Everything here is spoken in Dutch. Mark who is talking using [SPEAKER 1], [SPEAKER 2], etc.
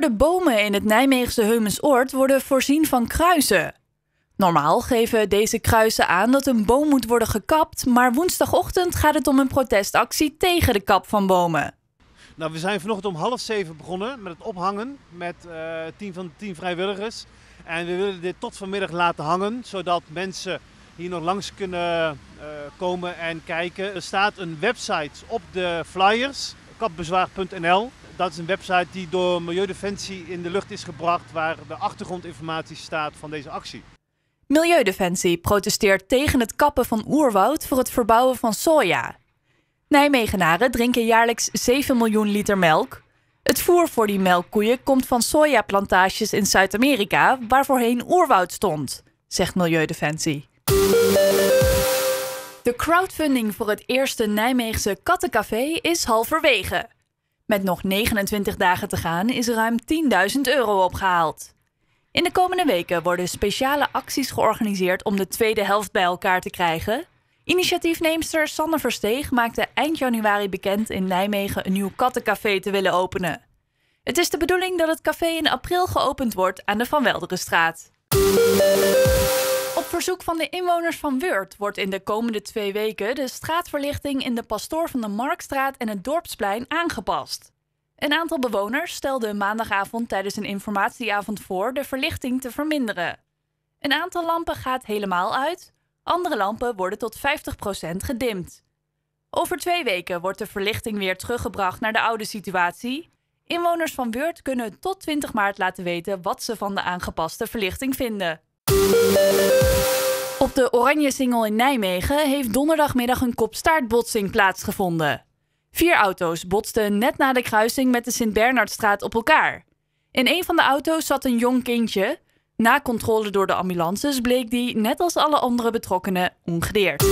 [SPEAKER 1] de bomen in het Nijmeegse Heumensoord worden voorzien van kruisen. Normaal geven deze kruisen aan dat een boom moet worden gekapt, maar woensdagochtend gaat het om een protestactie tegen de kap van bomen.
[SPEAKER 2] Nou, we zijn vanochtend om half zeven begonnen met het ophangen met uh, tien van tien vrijwilligers. En we willen dit tot vanmiddag laten hangen, zodat mensen hier nog langs kunnen eh, komen en kijken. Er staat een website op de flyers, kapbezwaar.nl dat is een website die door Milieudefensie in de lucht is gebracht, waar de achtergrondinformatie staat van deze actie.
[SPEAKER 1] Milieudefensie protesteert tegen het kappen van oerwoud voor het verbouwen van soja. Nijmegenaren drinken jaarlijks 7 miljoen liter melk. Het voer voor die melkkoeien komt van sojaplantages in Zuid-Amerika, waar voorheen oerwoud stond, zegt Milieudefensie. De crowdfunding voor het eerste Nijmeegse kattencafé is halverwege. Met nog 29 dagen te gaan is ruim 10.000 euro opgehaald. In de komende weken worden speciale acties georganiseerd om de tweede helft bij elkaar te krijgen. Initiatiefneemster Sander Versteeg maakte eind januari bekend in Nijmegen een nieuw kattencafé te willen openen. Het is de bedoeling dat het café in april geopend wordt aan de Van Welderenstraat. Op verzoek van de inwoners van Weurt wordt in de komende twee weken de straatverlichting in de Pastoor van de Marktstraat en het Dorpsplein aangepast. Een aantal bewoners stelde maandagavond tijdens een informatieavond voor de verlichting te verminderen. Een aantal lampen gaat helemaal uit, andere lampen worden tot 50% gedimd. Over twee weken wordt de verlichting weer teruggebracht naar de oude situatie. Inwoners van Weurt kunnen tot 20 maart laten weten wat ze van de aangepaste verlichting vinden. Op de Oranje Singel in Nijmegen heeft donderdagmiddag een kopstaartbotsing plaatsgevonden. Vier auto's botsten net na de kruising met de Sint-Bernardstraat op elkaar. In een van de auto's zat een jong kindje. Na controle door de ambulances bleek die, net als alle andere betrokkenen, ongedeerd.